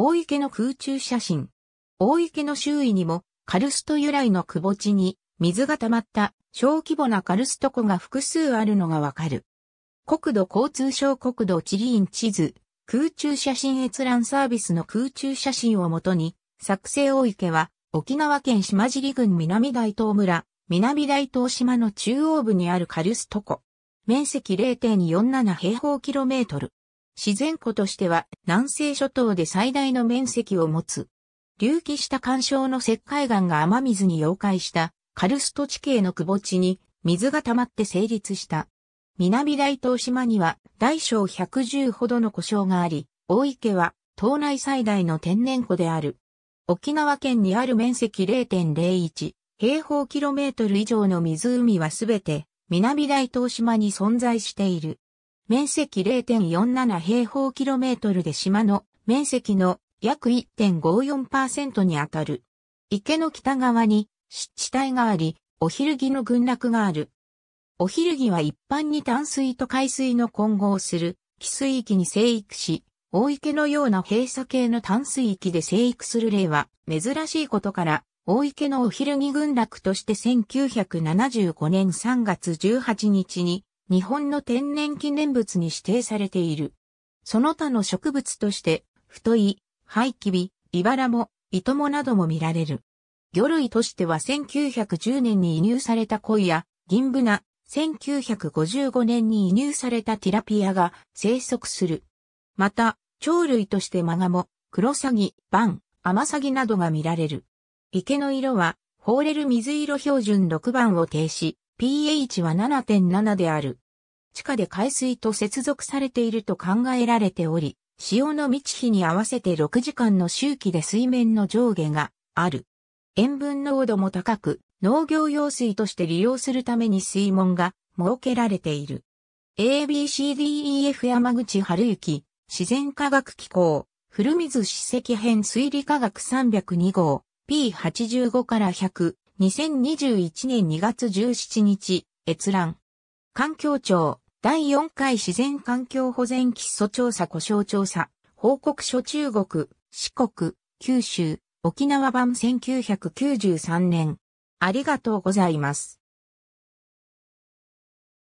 大池の空中写真。大池の周囲にも、カルスト由来の窪地に、水が溜まった小規模なカルスト湖が複数あるのがわかる。国土交通省国土地理院地図、空中写真閲覧サービスの空中写真をもとに、作成大池は、沖縄県島尻郡南大東村、南大東島の中央部にあるカルスト湖。面積0.47平方キロメートル。自然湖としては南西諸島で最大の面積を持つ。隆起した干渉の石灰岩が雨水に溶解したカルスト地形の窪地に水が溜まって成立した。南大東島には大小110ほどの湖沼があり、大池は島内最大の天然湖である。沖縄県にある面積0.01平方キロメートル以上の湖はすべて南大東島に存在している。面積0.47平方キロメートルで島の面積の約1.54%にあたる。池の北側に湿地帯があり、お昼着の群落がある。お昼着は一般に淡水と海水の混合する寄水域に生育し、大池のような閉鎖系の淡水域で生育する例は珍しいことから、大池のお昼着群落として1975年3月18日に日本の天然記念物に指定されている。その他の植物として、太い、ハイキビ、イバラも、イトモなども見られる。魚類としては1910年に移入されたコイや、銀ブナ、1955年に移入されたティラピアが生息する。また、鳥類としてマガモ、クロサギ、バン、アマサギなどが見られる。池の色は、ホーレル水色標準6番を停止、pH は7.7である。地下で海水と接続されていると考えられており、潮の満ち日に合わせて6時間の周期で水面の上下がある。塩分濃度も高く、農業用水として利用するために水門が設けられている。ABCDEF 山口春之、自然科学機構、古水史跡編推理科学302号、P85 から100、2021年2月17日、閲覧。環境庁、第4回自然環境保全基礎調査故障調査、報告書中国、四国、九州、沖縄版1993年。ありがとうございます。